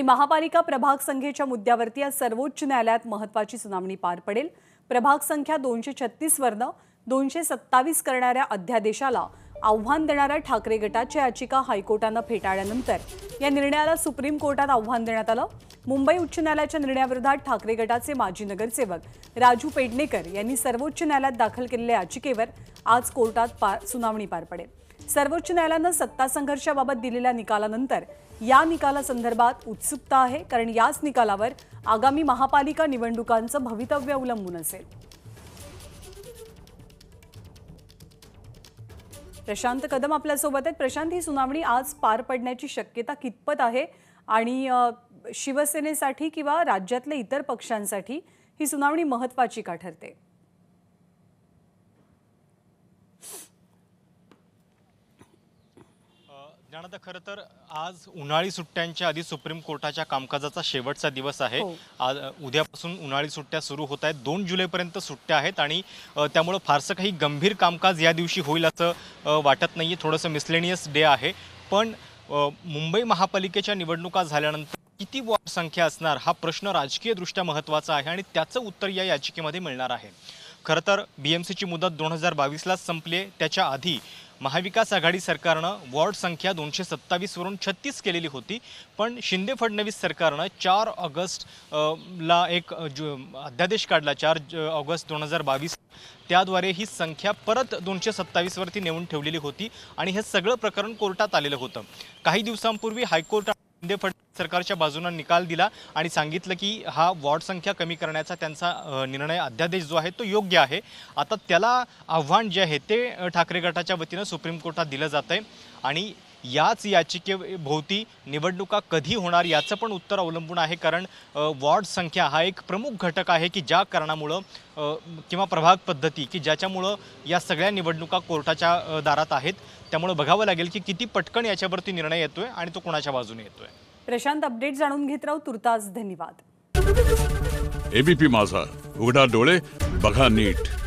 आणि महापालिका प्रभाग संख्येच्या मुद्द्यावरती आज सर्वोच्च न्यायालयात महत्वाची सुनावणी पार पडेल प्रभाग संख्या दोनशे छत्तीसवरनं दोनशे सत्तावीस करणाऱ्या अध्यादेशाला आव्हान देणाऱ्या ठाकरे गटाच्या याचिका हायकोर्टानं फेटाळल्यानंतर या निर्णयाला सुप्रीम कोर्टात आव्हान देण्यात आलं मुंबई उच्च न्यायालयाच्या निर्णयाविरोधात ठाकरे गटाचे माजी नगरसेवक राजू पेडणेकर यांनी सर्वोच्च न्यायालयात दाखल केलेल्या याचिकेवर आज कोर्टात पार सुनावणी पार पडेल सर्वोच्च न्यायालयानं सत्ता संघर्षाबाबत दिलेल्या निकालानंतर या निकालासंदर्भात उत्सुकता आहे कारण याच निकालावर आगामी महापालिका निवडणुकांचं भवितव्य अवलंबून असेल प्रशांत कदम आपल्यासोबत आहेत प्रशांत ही सुनावणी आज पार पडण्याची शक्यता कितपत आहे आणि शिवसेनेसाठी किंवा राज्यातल्या इतर पक्षांसाठी ही सुनावणी महत्त्वाची का ठरते ज्ञानदा खरं तर आज उन्हाळी सुट्ट्यांच्या आधी सुप्रीम कोर्टाच्या कामकाजाचा शेवटचा दिवस आहे हो. आज उद्यापासून उन्हाळी सुट्ट्या सुरू होत आहेत दोन जुलैपर्यंत सुट्ट्या आहेत आणि त्यामुळं फारसं काही गंभीर कामकाज या दिवशी होईल असं वाटत नाही आहे थोडंसं मिसलेनियस डे आहे पण मुंबई महापालिकेच्या निवडणुका झाल्यानंतर किती वॉर्ड संख्या असणार हा प्रश्न राजकीयदृष्ट्या महत्त्वाचा आहे आणि त्याचं उत्तर या याचिकेमध्ये मिळणार आहे खरं तर बी एम सीची मुदत दोन हजार बावीसलाच संपली आहे त्याच्या आधी महाविकास आघाडी सरकारनं वॉर्ड संख्या दोनशे सत्तावीसवरून छत्तीस केलेली होती पण शिंदे फडणवीस सरकारनं चार ऑगस्ट ला एक अध्यादेश काढला चार ऑगस्ट दोन हजार बावीस त्याद्वारे ही संख्या परत दोनशे सत्तावीसवरती नेऊन ठेवलेली होती आणि हे सगळं प्रकरण कोर्टात आलेलं होतं काही दिवसांपूर्वी हायकोर्ट शिंदे फडणवीस सरकारच्या बाजूनं निकाल दिला आणि सांगितलं की हा वॉर्ड संख्या कमी करण्याचा त्यांचा निर्णय अध्यादेश जो आहे तो योग्य आहे आता त्याला आव्हान जे आहे ते ठाकरे गटाच्या वतीनं सुप्रीम कोर्टात दिलं जात आहे आणि याच भोवती निवडणुका कधी होणार याचं पण उत्तर अवलंबून आहे कारण वॉर्ड संख्या हा एक प्रमुख घटक आहे की ज्या कारणामुळं किंवा प्रभाग पद्धती की ज्याच्यामुळं या सगळ्या निवडणुका कोर्टाच्या दारात आहेत त्यामुळं बघावं लागेल की किती पटकन याच्यावरती निर्णय येतोय आणि तो कोणाच्या बाजूने येतोय प्रशांत अपडेट जाणून घेत राहू तुर्तास धन्यवाद एबीपी माझा उघडा डोळे बघा नीट